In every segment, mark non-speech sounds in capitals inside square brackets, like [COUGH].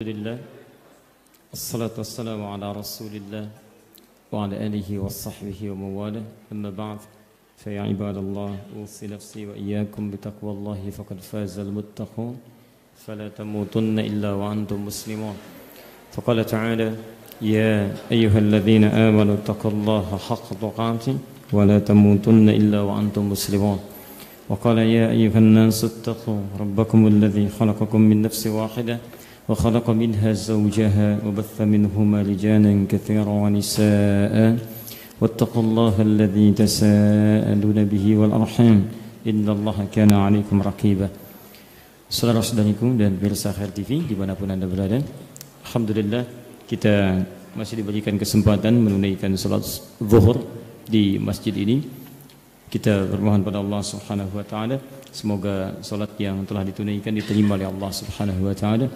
الحمد لله الصلاة والسلام على رسول الله وعلى آله وصحبه ومن والاه أما بعد فيا عباد الله أوصي نفسي وإياكم بتقوى الله فقد فاز المتقون فلا تموتن إلا وأنتم مسلمون فقال تعالى يا أيها الذين آمنوا اتقوا الله حق تقاته ولا تموتن إلا وأنتم مسلمون وقال يا أيها الناس اتقوا ربكم الذي خلقكم من نفس واحده وخلق منها زوجها وبث منهما رجالا كثيرا ونساء واتقوا الله الذي تساءلون به والأرحام إن الله كان عليكم رقيبا Saudara-saudariku dan pemirsa Khair TV dimanapun anda berada Alhamdulillah kita masih diberikan kesempatan menunaikan salat zuhur di masjid ini kita bermohon pada Allah Subhanahu wa taala semoga salat yang telah ditunaikan diterima oleh Allah Subhanahu wa taala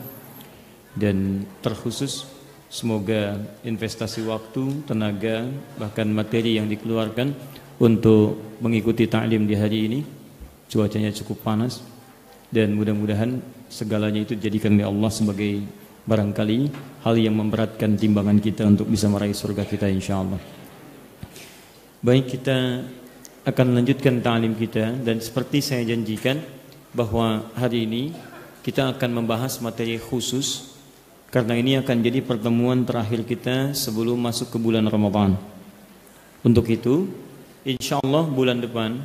dan terkhusus semoga investasi waktu, tenaga, bahkan materi yang dikeluarkan untuk mengikuti ta'lim di hari ini cuacanya cukup panas dan mudah-mudahan segalanya itu dijadikan oleh Allah sebagai barangkali hal yang memberatkan timbangan kita untuk bisa meraih surga kita insya Allah. Baik kita akan lanjutkan ta'lim kita dan seperti saya janjikan bahwa hari ini kita akan membahas materi khusus karena ini akan jadi pertemuan terakhir kita sebelum masuk ke bulan Ramadan. Untuk itu, insya Allah bulan depan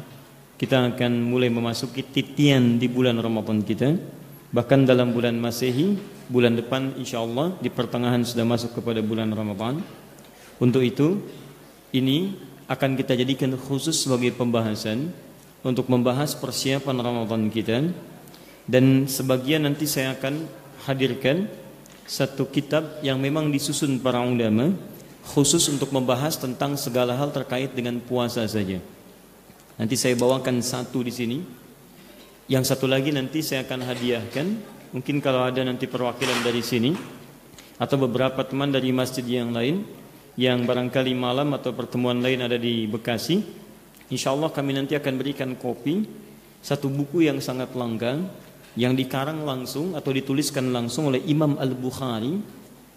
kita akan mulai memasuki titian di bulan Ramadan kita. Bahkan dalam bulan Masehi, bulan depan insya Allah di pertengahan sudah masuk kepada bulan Ramadan. Untuk itu, ini akan kita jadikan khusus sebagai pembahasan untuk membahas persiapan Ramadan kita dan sebagian nanti saya akan hadirkan satu kitab yang memang disusun para ulama khusus untuk membahas tentang segala hal terkait dengan puasa saja. Nanti saya bawakan satu di sini. Yang satu lagi nanti saya akan hadiahkan. Mungkin kalau ada nanti perwakilan dari sini atau beberapa teman dari masjid yang lain yang barangkali malam atau pertemuan lain ada di Bekasi, insyaallah kami nanti akan berikan kopi satu buku yang sangat langgang yang dikarang langsung atau dituliskan langsung oleh Imam Al-Bukhari.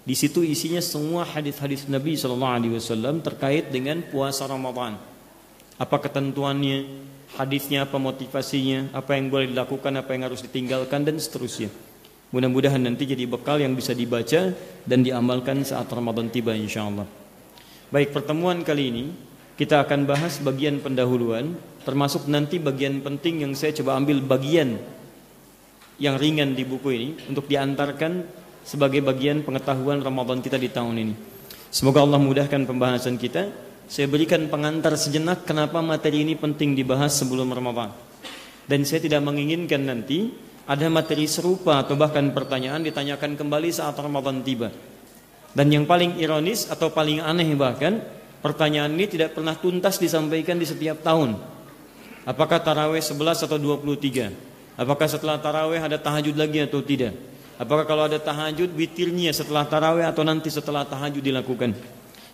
Di situ isinya semua hadis-hadis Nabi Shallallahu alaihi wasallam terkait dengan puasa Ramadan. Apa ketentuannya, hadisnya apa motivasinya, apa yang boleh dilakukan, apa yang harus ditinggalkan dan seterusnya. Mudah-mudahan nanti jadi bekal yang bisa dibaca dan diamalkan saat Ramadan tiba Insya Allah Baik, pertemuan kali ini kita akan bahas bagian pendahuluan termasuk nanti bagian penting yang saya coba ambil bagian yang ringan di buku ini untuk diantarkan sebagai bagian pengetahuan Ramadan kita di tahun ini. Semoga Allah mudahkan pembahasan kita. Saya berikan pengantar sejenak kenapa materi ini penting dibahas sebelum Ramadan. Dan saya tidak menginginkan nanti ada materi serupa atau bahkan pertanyaan ditanyakan kembali saat Ramadan tiba. Dan yang paling ironis atau paling aneh bahkan pertanyaan ini tidak pernah tuntas disampaikan di setiap tahun. Apakah taraweh 11 atau 23? Apakah setelah taraweh ada tahajud lagi atau tidak? Apakah kalau ada tahajud witirnya setelah taraweh atau nanti setelah tahajud dilakukan?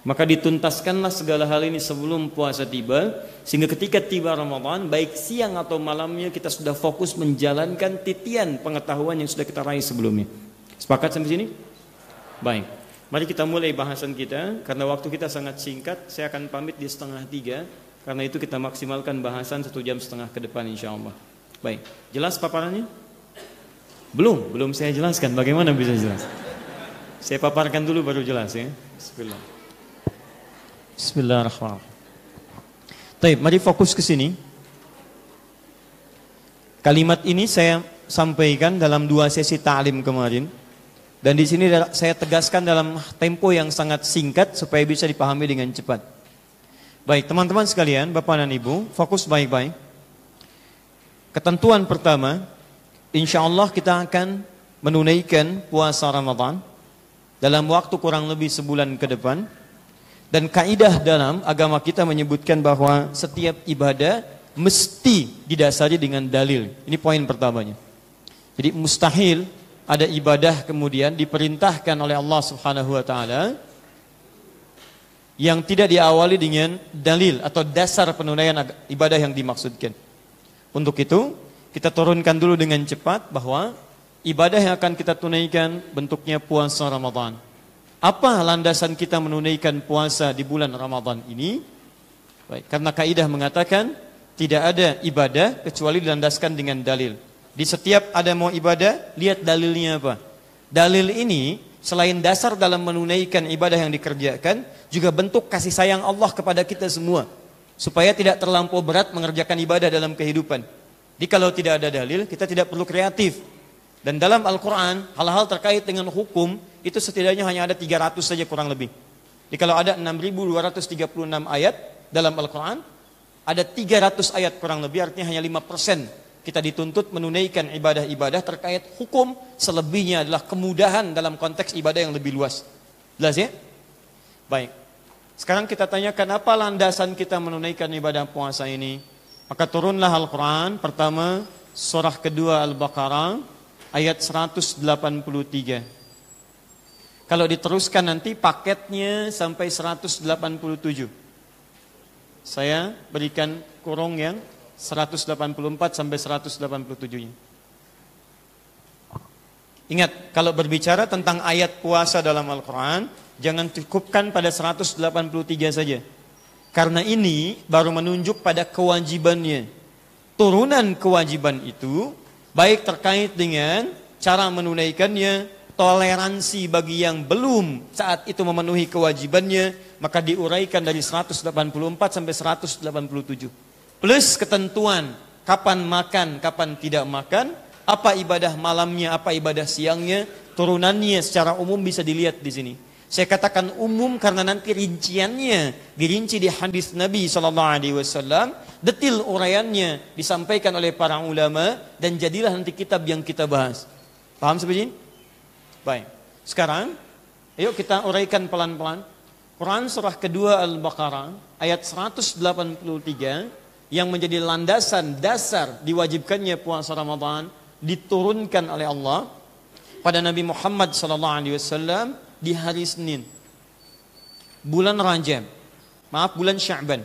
Maka dituntaskanlah segala hal ini sebelum puasa tiba Sehingga ketika tiba Ramadan Baik siang atau malamnya kita sudah fokus menjalankan titian pengetahuan yang sudah kita raih sebelumnya Sepakat sampai sini? Baik Mari kita mulai bahasan kita Karena waktu kita sangat singkat Saya akan pamit di setengah tiga Karena itu kita maksimalkan bahasan satu jam setengah ke depan insya Allah Baik, jelas paparannya? Belum, belum saya jelaskan. Bagaimana bisa jelas? Saya paparkan dulu baru jelas ya. Bismillah. Bismillahirrahmanirrahim. Baik, mari fokus ke sini. Kalimat ini saya sampaikan dalam dua sesi ta'lim kemarin. Dan di sini saya tegaskan dalam tempo yang sangat singkat supaya bisa dipahami dengan cepat. Baik, teman-teman sekalian, Bapak dan Ibu, fokus baik-baik. Ketentuan pertama, insya Allah kita akan menunaikan puasa Ramadan dalam waktu kurang lebih sebulan ke depan. Dan kaidah dalam agama kita menyebutkan bahwa setiap ibadah mesti didasari dengan dalil. Ini poin pertamanya. Jadi mustahil ada ibadah kemudian diperintahkan oleh Allah Subhanahu wa taala yang tidak diawali dengan dalil atau dasar penunaian ibadah yang dimaksudkan. Untuk itu, kita turunkan dulu dengan cepat bahwa ibadah yang akan kita tunaikan bentuknya puasa Ramadan. Apa landasan kita menunaikan puasa di bulan Ramadan ini? Baik, karena kaidah mengatakan tidak ada ibadah kecuali dilandaskan dengan dalil. Di setiap ada mau ibadah, lihat dalilnya apa. Dalil ini selain dasar dalam menunaikan ibadah yang dikerjakan, juga bentuk kasih sayang Allah kepada kita semua supaya tidak terlampau berat mengerjakan ibadah dalam kehidupan. Jadi kalau tidak ada dalil, kita tidak perlu kreatif. Dan dalam Al-Quran, hal-hal terkait dengan hukum, itu setidaknya hanya ada 300 saja kurang lebih. Jadi kalau ada 6.236 ayat dalam Al-Quran, ada 300 ayat kurang lebih, artinya hanya 5% kita dituntut menunaikan ibadah-ibadah terkait hukum, selebihnya adalah kemudahan dalam konteks ibadah yang lebih luas. Jelas ya? Baik. Sekarang kita tanyakan apa landasan kita menunaikan ibadah puasa ini? Maka turunlah Al-Quran pertama surah kedua Al-Baqarah ayat 183. Kalau diteruskan nanti paketnya sampai 187. Saya berikan kurung yang 184 sampai 187 nya. Ingat, kalau berbicara tentang ayat puasa dalam Al-Quran, jangan cukupkan pada 183 saja. Karena ini baru menunjuk pada kewajibannya. Turunan kewajiban itu, baik terkait dengan cara menunaikannya, toleransi bagi yang belum saat itu memenuhi kewajibannya, maka diuraikan dari 184 sampai 187. Plus ketentuan kapan makan, kapan tidak makan, apa ibadah malamnya, apa ibadah siangnya, turunannya secara umum bisa dilihat di sini. Saya katakan umum karena nanti rinciannya dirinci di hadis Nabi Shallallahu Alaihi Wasallam, detil uraiannya disampaikan oleh para ulama dan jadilah nanti kitab yang kita bahas. Paham seperti ini? Baik. Sekarang, ayo kita uraikan pelan-pelan. Quran surah kedua Al-Baqarah ayat 183 yang menjadi landasan dasar diwajibkannya puasa Ramadan diturunkan oleh Allah pada Nabi Muhammad sallallahu alaihi wasallam di hari Senin bulan Rajab. Maaf bulan Sya'ban.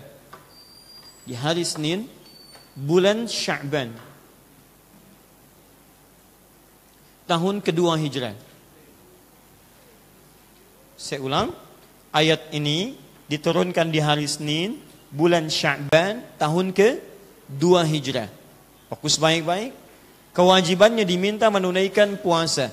Di hari Senin bulan Sya'ban. Tahun kedua Hijrah. Saya ulang, ayat ini diturunkan di hari Senin bulan Sya'ban tahun ke 2 Hijrah. Fokus baik-baik. kewajibannya diminta menunaikan puasa.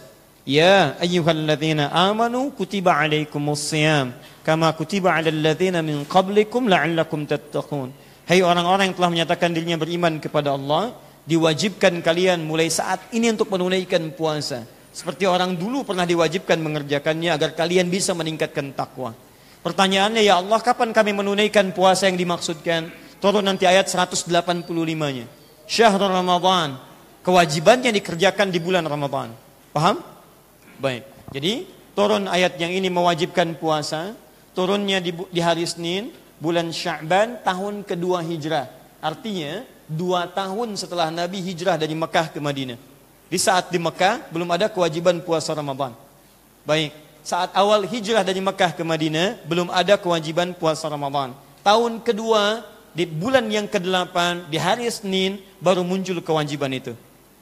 Ya ayyuhalladzina amanu kutiba alaikumus siyam kama kutiba alal ladzina min qablikum la'allakum tattaqun. Hai orang-orang yang telah menyatakan dirinya beriman kepada Allah, diwajibkan kalian mulai saat ini untuk menunaikan puasa. Seperti orang dulu pernah diwajibkan mengerjakannya agar kalian bisa meningkatkan takwa. Pertanyaannya ya Allah kapan kami menunaikan puasa yang dimaksudkan? Turun nanti ayat 185-nya. Syahrul Ramadan kewajiban yang dikerjakan di bulan Ramadan. Paham? Baik. Jadi turun ayat yang ini mewajibkan puasa, turunnya di, di hari Senin, bulan Sya'ban tahun kedua hijrah. Artinya dua tahun setelah Nabi hijrah dari Mekah ke Madinah. Di saat di Mekah belum ada kewajiban puasa Ramadan. Baik, saat awal hijrah dari Mekah ke Madinah belum ada kewajiban puasa Ramadan. Tahun kedua di bulan yang ke-8 di hari Senin baru muncul kewajiban itu.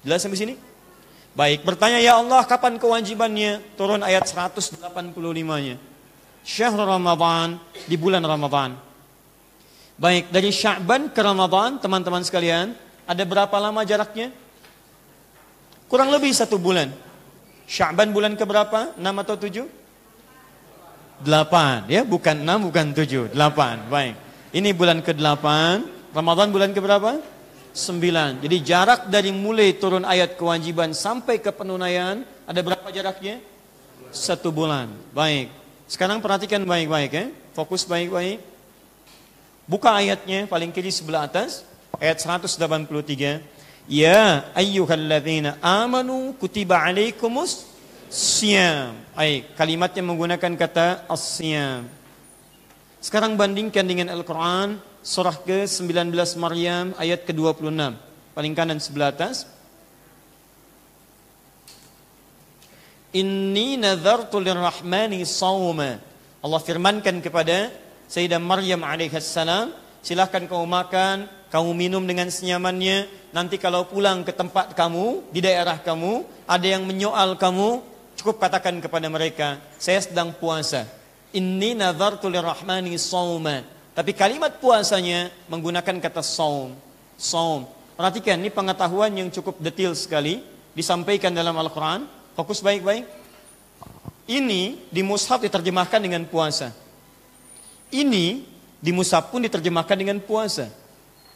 Jelas sampai sini? Baik, bertanya ya Allah kapan kewajibannya? Turun ayat 185-nya. Syahr Ramadan, di bulan Ramadan. Baik, dari Sya'ban ke Ramadan, teman-teman sekalian, ada berapa lama jaraknya? Kurang lebih satu bulan. Sya'ban bulan ke berapa? 6 atau 7? 8 ya, bukan 6, bukan 7, 8. Baik. Ini bulan ke-8, Ramadan bulan ke berapa? 9. Jadi jarak dari mulai turun ayat kewajiban sampai ke penunaian ada berapa jaraknya? Satu bulan. Baik. Sekarang perhatikan baik-baik ya. Fokus baik-baik. Buka ayatnya paling kiri sebelah atas. Ayat 183. Ya ayyuhalladzina amanu kutiba alaikumus siyam. Baik, kalimatnya menggunakan kata as-siyam. Sekarang bandingkan dengan Al-Quran surah ke-19 Maryam ayat ke-26. Paling kanan sebelah atas. Inni nadhartu lirrahmani sawma. Allah firmankan kepada Sayyidah Maryam alaihissalam, silahkan kau makan, kamu minum dengan senyamannya. Nanti kalau pulang ke tempat kamu, di daerah kamu, ada yang menyoal kamu, cukup katakan kepada mereka, saya sedang puasa. Inni nadhartu lirrahmani sawma tapi kalimat puasanya menggunakan kata saum. Saum. Perhatikan, ini pengetahuan yang cukup detail sekali disampaikan dalam Al-Quran. Fokus baik-baik. Ini di mushaf diterjemahkan dengan puasa. Ini di mushaf pun diterjemahkan dengan puasa.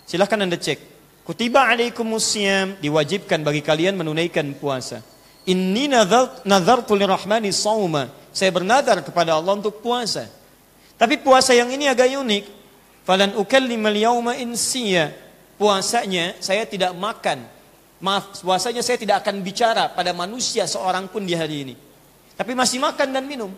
Silahkan Anda cek. Kutiba alaikumus siyam, diwajibkan bagi kalian menunaikan puasa. Inni nazartu lirahmani sauma. Saya bernazar kepada Allah untuk puasa. Tapi puasa yang ini agak unik. Falan ukallimal yauma insiya. Puasanya saya tidak makan. Maaf, puasanya saya tidak akan bicara pada manusia seorang pun di hari ini. Tapi masih makan dan minum.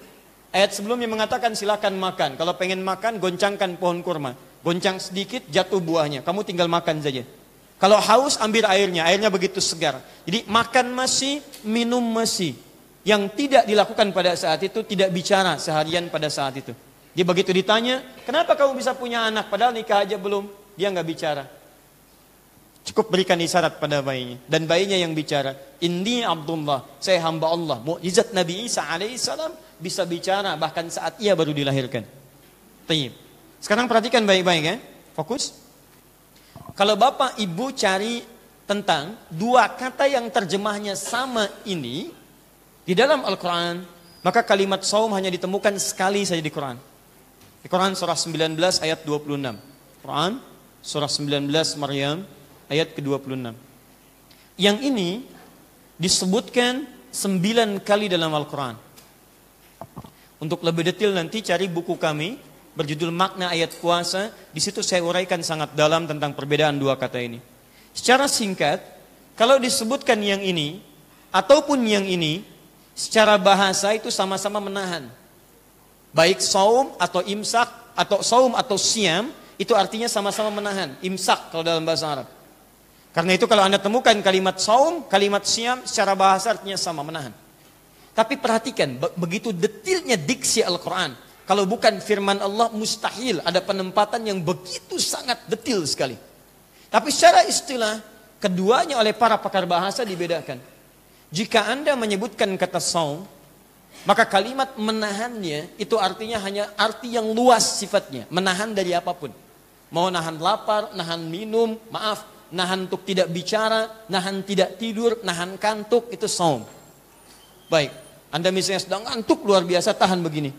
Ayat sebelumnya mengatakan silakan makan. Kalau pengen makan, goncangkan pohon kurma. Goncang sedikit, jatuh buahnya. Kamu tinggal makan saja. Kalau haus, ambil airnya. Airnya begitu segar. Jadi makan masih, minum masih. Yang tidak dilakukan pada saat itu, tidak bicara seharian pada saat itu. Dia begitu ditanya, kenapa kamu bisa punya anak padahal nikah aja belum? Dia nggak bicara. Cukup berikan isyarat pada bayinya. Dan bayinya yang bicara, ini Abdullah, saya hamba Allah. Mu'jizat Nabi Isa alaihissalam bisa bicara bahkan saat ia baru dilahirkan. Taib. Sekarang perhatikan baik-baik ya. Fokus. Kalau bapak ibu cari tentang dua kata yang terjemahnya sama ini di dalam Al-Quran, maka kalimat saum hanya ditemukan sekali saja di Quran. Di Quran surah 19 ayat 26. Quran surah 19 Maryam ayat ke-26. Yang ini disebutkan 9 kali dalam Al-Quran. Untuk lebih detail nanti cari buku kami berjudul makna ayat Kuasa. Di situ saya uraikan sangat dalam tentang perbedaan dua kata ini. Secara singkat, kalau disebutkan yang ini ataupun yang ini, secara bahasa itu sama-sama menahan Baik saum atau imsak atau saum atau siam itu artinya sama-sama menahan. Imsak kalau dalam bahasa Arab. Karena itu kalau Anda temukan kalimat saum, kalimat siam secara bahasa artinya sama menahan. Tapi perhatikan begitu detilnya diksi Al-Qur'an. Kalau bukan firman Allah mustahil ada penempatan yang begitu sangat detil sekali. Tapi secara istilah keduanya oleh para pakar bahasa dibedakan. Jika Anda menyebutkan kata saum maka kalimat menahannya itu artinya hanya arti yang luas sifatnya, menahan dari apapun. Mau nahan lapar, nahan minum, maaf, nahan untuk tidak bicara, nahan tidak tidur, nahan kantuk itu saum. Baik, Anda misalnya sedang ngantuk luar biasa tahan begini.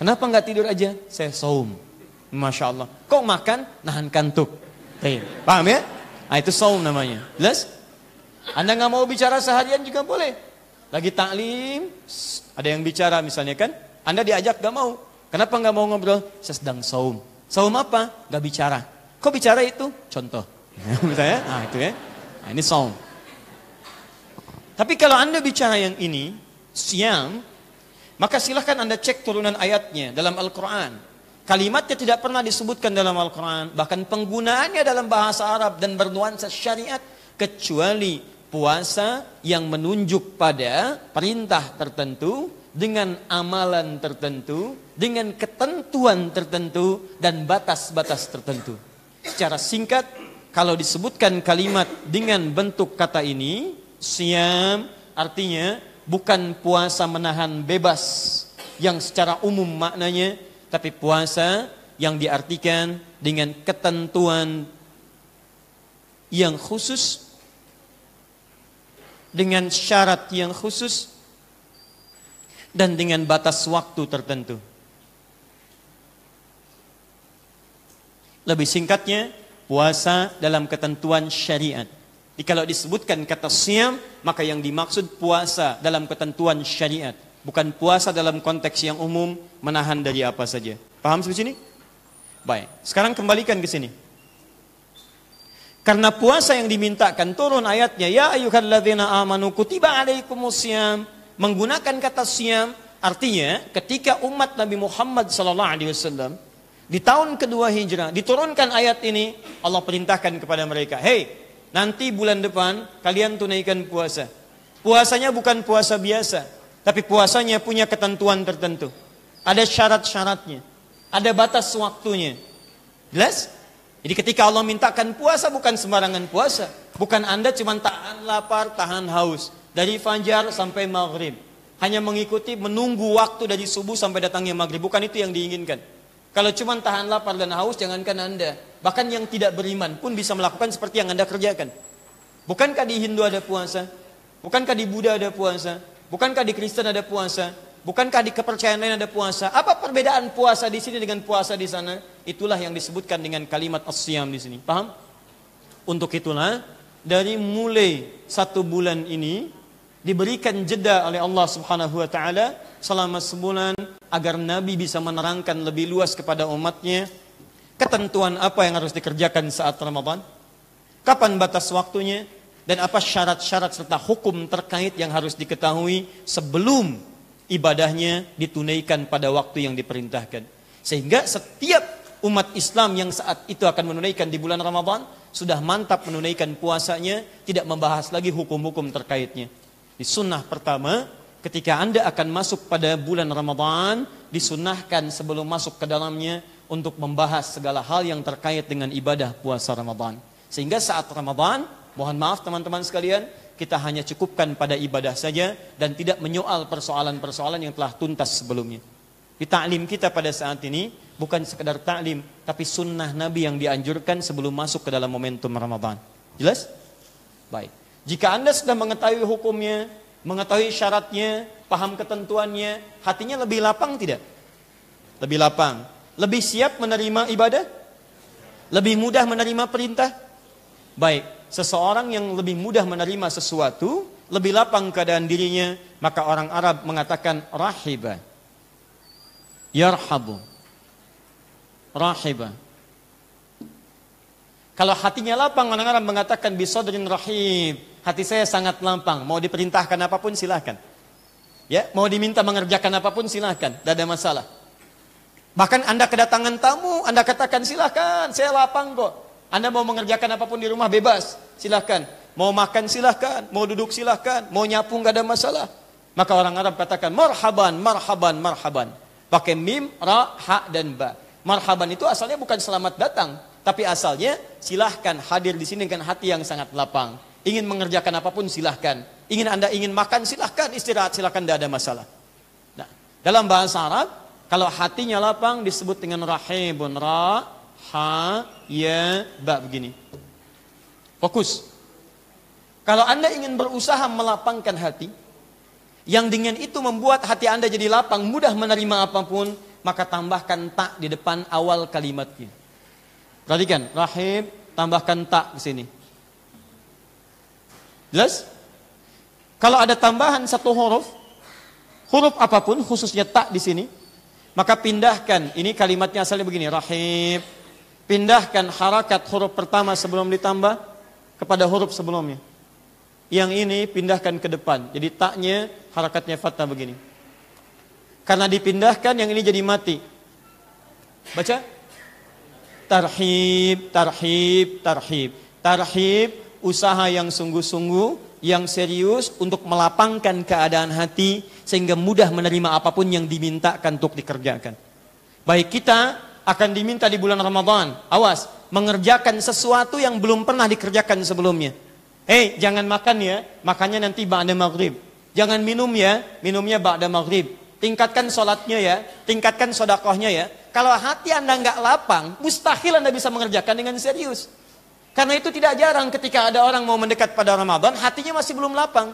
Kenapa nggak tidur aja? Saya saum. Masya Allah. Kok makan? Nahan kantuk. Paham ya? Nah, itu saum namanya. Jelas? Anda nggak mau bicara seharian juga boleh. Lagi taklim, ada yang bicara misalnya kan, Anda diajak gak mau. Kenapa gak mau ngobrol? Saya sedang saum. Saum apa? Gak bicara. Kok bicara itu? Contoh. [LAUGHS] misalnya, ah itu ya. Nah, ini saum. Tapi kalau Anda bicara yang ini, siang maka silahkan Anda cek turunan ayatnya dalam Al-Quran. Kalimatnya tidak pernah disebutkan dalam Al-Quran. Bahkan penggunaannya dalam bahasa Arab dan bernuansa syariat. Kecuali puasa yang menunjuk pada perintah tertentu dengan amalan tertentu, dengan ketentuan tertentu dan batas-batas tertentu. Secara singkat, kalau disebutkan kalimat dengan bentuk kata ini, siam artinya bukan puasa menahan bebas yang secara umum maknanya, tapi puasa yang diartikan dengan ketentuan yang khusus dengan syarat yang khusus dan dengan batas waktu tertentu. Lebih singkatnya, puasa dalam ketentuan syariat. Jadi kalau disebutkan kata siam, maka yang dimaksud puasa dalam ketentuan syariat. Bukan puasa dalam konteks yang umum, menahan dari apa saja. Paham sampai sini? Baik, sekarang kembalikan ke sini. Karena puasa yang dimintakan turun ayatnya ya ayyuhalladzina amanu kutiba alaikumusiyam menggunakan kata siam artinya ketika umat Nabi Muhammad sallallahu alaihi wasallam di tahun kedua hijrah diturunkan ayat ini Allah perintahkan kepada mereka hey nanti bulan depan kalian tunaikan puasa puasanya bukan puasa biasa tapi puasanya punya ketentuan tertentu ada syarat-syaratnya ada batas waktunya jelas jadi ketika Allah mintakan puasa bukan sembarangan puasa. Bukan Anda cuma tahan lapar, tahan haus. Dari fajar sampai maghrib. Hanya mengikuti, menunggu waktu dari subuh sampai datangnya maghrib. Bukan itu yang diinginkan. Kalau cuma tahan lapar dan haus, jangankan Anda. Bahkan yang tidak beriman pun bisa melakukan seperti yang Anda kerjakan. Bukankah di Hindu ada puasa? Bukankah di Buddha ada puasa? Bukankah di Kristen ada puasa? Bukankah di kepercayaan lain ada puasa? Apa perbedaan puasa di sini dengan puasa di sana? Itulah yang disebutkan dengan kalimat asyam di sini. Paham? Untuk itulah dari mulai satu bulan ini diberikan jeda oleh Allah Subhanahu wa taala selama sebulan agar Nabi bisa menerangkan lebih luas kepada umatnya ketentuan apa yang harus dikerjakan saat Ramadan, kapan batas waktunya, dan apa syarat-syarat serta hukum terkait yang harus diketahui sebelum ibadahnya ditunaikan pada waktu yang diperintahkan. Sehingga setiap umat Islam yang saat itu akan menunaikan di bulan Ramadan sudah mantap menunaikan puasanya, tidak membahas lagi hukum-hukum terkaitnya. Di sunnah pertama, ketika Anda akan masuk pada bulan Ramadan, disunahkan sebelum masuk ke dalamnya untuk membahas segala hal yang terkait dengan ibadah puasa Ramadan. Sehingga saat Ramadan, mohon maaf teman-teman sekalian, kita hanya cukupkan pada ibadah saja dan tidak menyoal persoalan-persoalan yang telah tuntas sebelumnya. Di ta'lim kita pada saat ini bukan sekedar taklim, tapi sunnah Nabi yang dianjurkan sebelum masuk ke dalam momentum Ramadan. Jelas? Baik. Jika Anda sudah mengetahui hukumnya, mengetahui syaratnya, paham ketentuannya, hatinya lebih lapang tidak? Lebih lapang. Lebih siap menerima ibadah? Lebih mudah menerima perintah? Baik. Seseorang yang lebih mudah menerima sesuatu, lebih lapang keadaan dirinya, maka orang Arab mengatakan rahiba. Yarhabu. Rahiba. Kalau hatinya lapang, orang Arab mengatakan bisodrin rahib. Hati saya sangat lapang, mau diperintahkan apapun silahkan. Ya, mau diminta mengerjakan apapun silahkan, tidak ada masalah. Bahkan Anda kedatangan tamu, Anda katakan silahkan, saya lapang kok. Anda mau mengerjakan apapun di rumah bebas silahkan. Mau makan silahkan, mau duduk silahkan, mau nyapu nggak ada masalah. Maka orang Arab katakan marhaban, marhaban, marhaban. Pakai mim, ra, ha, dan ba. Marhaban itu asalnya bukan selamat datang, tapi asalnya silahkan hadir di sini dengan hati yang sangat lapang. Ingin mengerjakan apapun silahkan. Ingin anda ingin makan silahkan, istirahat silahkan, tidak ada masalah. Nah, dalam bahasa Arab, kalau hatinya lapang disebut dengan rahimun ra, ha, ya, ba begini. Fokus. Kalau Anda ingin berusaha melapangkan hati, yang dengan itu membuat hati Anda jadi lapang, mudah menerima apapun, maka tambahkan tak di depan awal kalimatnya. Perhatikan, rahim, tambahkan tak di sini. Jelas? Kalau ada tambahan satu huruf, huruf apapun khususnya tak di sini, maka pindahkan. Ini kalimatnya asalnya begini, rahim, Pindahkan harakat huruf pertama sebelum ditambah kepada huruf sebelumnya. Yang ini pindahkan ke depan. Jadi taknya harakatnya fathah begini. Karena dipindahkan yang ini jadi mati. Baca. Tarhib, tarhib, tarhib. Tarhib usaha yang sungguh-sungguh, yang serius untuk melapangkan keadaan hati sehingga mudah menerima apapun yang dimintakan untuk dikerjakan. Baik kita akan diminta di bulan Ramadan. Awas, mengerjakan sesuatu yang belum pernah dikerjakan sebelumnya. Hei, jangan makan ya, makannya nanti ba'da maghrib. Jangan minum ya, minumnya ba'da maghrib. Tingkatkan sholatnya ya, tingkatkan sodakohnya ya. Kalau hati anda nggak lapang, mustahil anda bisa mengerjakan dengan serius. Karena itu tidak jarang ketika ada orang mau mendekat pada Ramadan, hatinya masih belum lapang.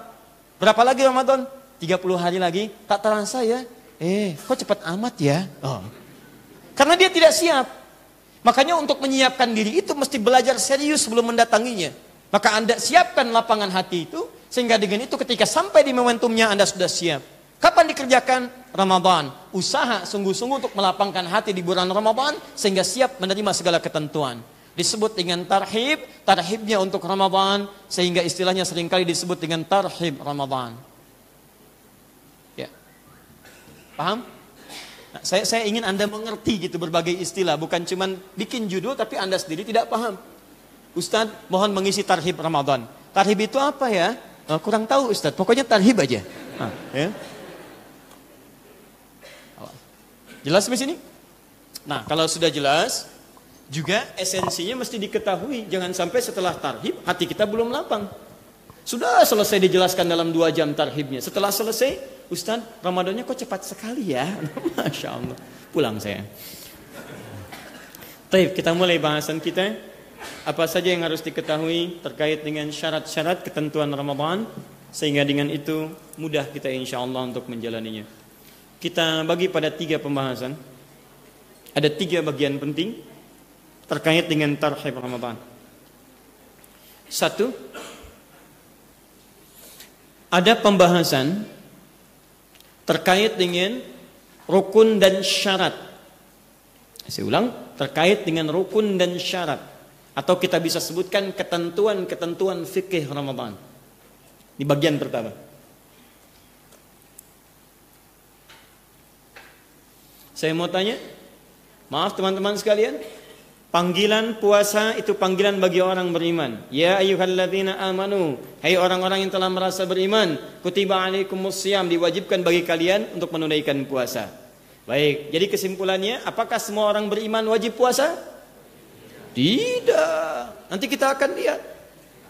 Berapa lagi Ramadan? 30 hari lagi, tak terasa ya. Eh, kok cepat amat ya? Oh. Karena dia tidak siap. Makanya untuk menyiapkan diri itu mesti belajar serius sebelum mendatanginya. Maka Anda siapkan lapangan hati itu sehingga dengan itu ketika sampai di momentumnya Anda sudah siap. Kapan dikerjakan? Ramadan. Usaha sungguh-sungguh untuk melapangkan hati di bulan Ramadan sehingga siap menerima segala ketentuan. Disebut dengan tarhib, tarhibnya untuk Ramadan sehingga istilahnya seringkali disebut dengan tarhib Ramadan. Ya. Paham? Saya, saya ingin Anda mengerti gitu berbagai istilah. Bukan cuman bikin judul tapi Anda sendiri tidak paham. Ustadz mohon mengisi tarhib Ramadan. Tarhib itu apa ya? Oh, kurang tahu Ustadz. Pokoknya tarhib aja. Nah, ya. Jelas di sini? Nah, kalau sudah jelas, juga esensinya mesti diketahui. Jangan sampai setelah tarhib, hati kita belum lapang. Sudah selesai dijelaskan dalam dua jam tarhibnya. Setelah selesai, Ustaz Ramadannya kok cepat sekali ya [LAUGHS] Masya Allah pulang saya Baik kita mulai bahasan kita apa saja yang harus diketahui terkait dengan syarat-syarat ketentuan Ramadan sehingga dengan itu mudah kita insya Allah untuk menjalaninya kita bagi pada tiga pembahasan ada tiga bagian penting terkait dengan tarhib Ramadan satu ada pembahasan terkait dengan rukun dan syarat. Saya ulang, terkait dengan rukun dan syarat atau kita bisa sebutkan ketentuan-ketentuan fikih Ramadan. Di bagian pertama. Saya mau tanya, maaf teman-teman sekalian, Panggilan puasa itu panggilan bagi orang beriman. Ya ayyuhalladzina amanu, hai hey orang-orang yang telah merasa beriman, kutiba alaikumus diwajibkan bagi kalian untuk menunaikan puasa. Baik, jadi kesimpulannya apakah semua orang beriman wajib puasa? Tidak. Nanti kita akan lihat.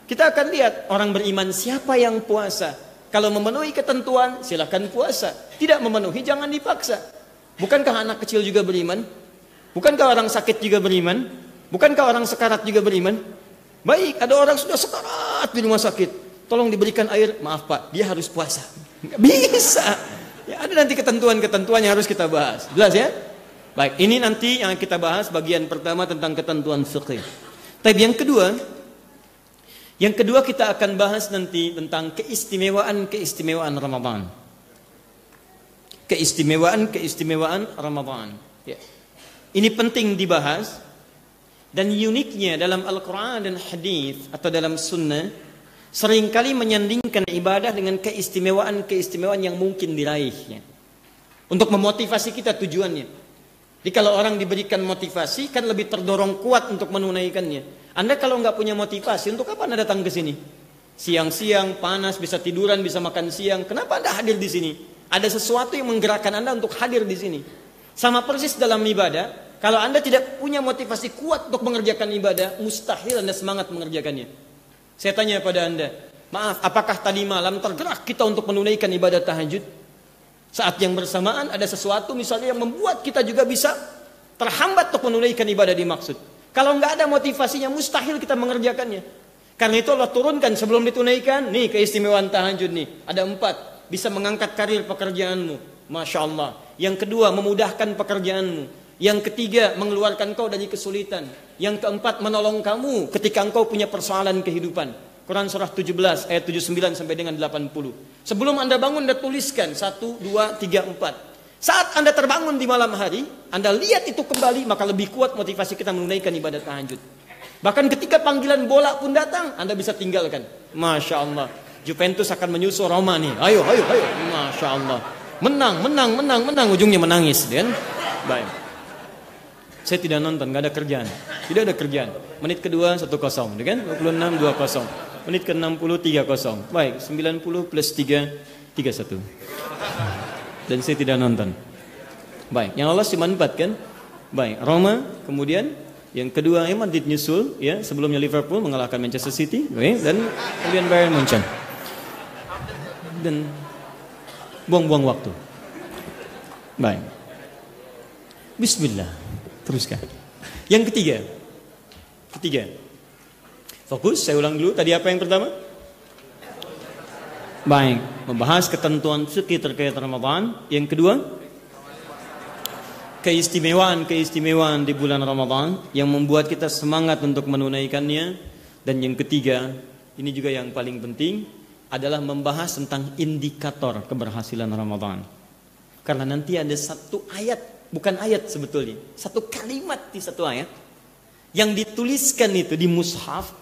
Kita akan lihat orang beriman siapa yang puasa. Kalau memenuhi ketentuan silahkan puasa. Tidak memenuhi jangan dipaksa. Bukankah anak kecil juga beriman? Bukankah orang sakit juga beriman? Bukankah orang sekarat juga beriman? Baik, ada orang sudah sekarat di rumah sakit. Tolong diberikan air. Maaf Pak, dia harus puasa. Nggak bisa. Ya, ada nanti ketentuan-ketentuan yang harus kita bahas. Jelas ya? Baik, ini nanti yang kita bahas bagian pertama tentang ketentuan fiqh. Tapi yang kedua, yang kedua kita akan bahas nanti tentang keistimewaan-keistimewaan Ramadan. Keistimewaan-keistimewaan Ramadan. Ya. Yeah. Ini penting dibahas dan uniknya dalam Al-Quran dan Hadis atau dalam Sunnah seringkali menyandingkan ibadah dengan keistimewaan-keistimewaan yang mungkin diraihnya untuk memotivasi kita tujuannya. Jadi kalau orang diberikan motivasi kan lebih terdorong kuat untuk menunaikannya. Anda kalau nggak punya motivasi untuk apa Anda datang ke sini? Siang-siang panas bisa tiduran bisa makan siang. Kenapa Anda hadir di sini? Ada sesuatu yang menggerakkan Anda untuk hadir di sini. Sama persis dalam ibadah, kalau Anda tidak punya motivasi kuat untuk mengerjakan ibadah, mustahil Anda semangat mengerjakannya. Saya tanya pada Anda, maaf, apakah tadi malam tergerak kita untuk menunaikan ibadah tahajud? Saat yang bersamaan ada sesuatu misalnya yang membuat kita juga bisa terhambat untuk menunaikan ibadah dimaksud. Kalau nggak ada motivasinya, mustahil kita mengerjakannya. Karena itu Allah turunkan sebelum ditunaikan, nih keistimewaan tahajud nih, ada empat. Bisa mengangkat karir pekerjaanmu, Masya Allah. Yang kedua, memudahkan pekerjaanmu. Yang ketiga, mengeluarkan kau dari kesulitan. Yang keempat, menolong kamu ketika engkau punya persoalan kehidupan. Quran surah 17 ayat 79 sampai dengan 80. Sebelum Anda bangun Anda tuliskan 1 2 3 4. Saat Anda terbangun di malam hari, Anda lihat itu kembali maka lebih kuat motivasi kita menunaikan ibadah tahajud. Bahkan ketika panggilan bola pun datang, Anda bisa tinggalkan. Masya Allah. Juventus akan menyusul Roma nih. Ayo, ayo, ayo. Masya Allah. Menang, menang, menang, menang. Ujungnya menangis. Kan? Baik. Saya tidak nonton, nggak ada kerjaan. Tidak ada kerjaan. Menit kedua 1 kosong, ya kan? 26 2 kosong. Menit ke-60 3 kosong. Baik, 90 plus 3 31. Dan saya tidak nonton. Baik, yang Allah cuma 4 kan? Baik, Roma kemudian yang kedua ya Madrid nyusul ya sebelumnya Liverpool mengalahkan Manchester City okay, dan kemudian Bayern Munchen dan buang-buang waktu. Baik. Bismillah. Teruskan. Yang ketiga. Ketiga. Fokus, saya ulang dulu. Tadi apa yang pertama? Baik, membahas ketentuan suci terkait Ramadan. Yang kedua, keistimewaan-keistimewaan di bulan Ramadan yang membuat kita semangat untuk menunaikannya. Dan yang ketiga, ini juga yang paling penting adalah membahas tentang indikator keberhasilan Ramadan. Karena nanti ada satu ayat bukan ayat sebetulnya, satu kalimat di satu ayat yang dituliskan itu di mushaf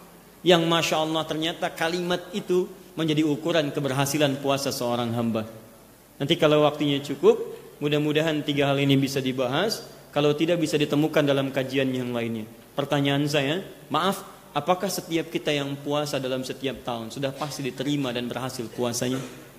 yang masya Allah ternyata kalimat itu menjadi ukuran keberhasilan puasa seorang hamba. Nanti kalau waktunya cukup, mudah-mudahan tiga hal ini bisa dibahas. Kalau tidak bisa ditemukan dalam kajian yang lainnya. Pertanyaan saya, maaf, apakah setiap kita yang puasa dalam setiap tahun sudah pasti diterima dan berhasil puasanya?